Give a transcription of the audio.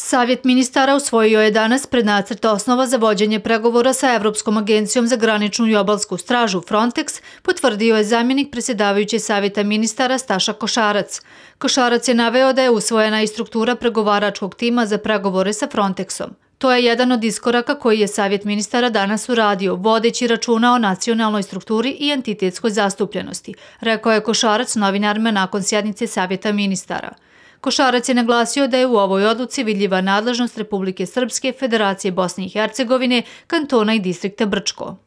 Savjet ministara usvojio je danas pred nacrta osnova za vođenje pregovora sa Evropskom agencijom za graničnu i obalsku stražu Frontex, potvrdio je zamjenik presjedavajuće savjeta ministara Staša Košarac. Košarac je naveo da je usvojena i struktura pregovaračkog tima za pregovore sa Frontexom. To je jedan od iskoraka koji je Savjet ministara danas uradio, vodeći računa o nacionalnoj strukturi i entitetskoj zastupljenosti, rekao je Košarac novinarima nakon sjednice Savjeta ministara. Košarac je naglasio da je u ovoj odluci vidljiva nadležnost Republike Srpske, Federacije Bosne i Hercegovine, kantona i distrikta Brčko.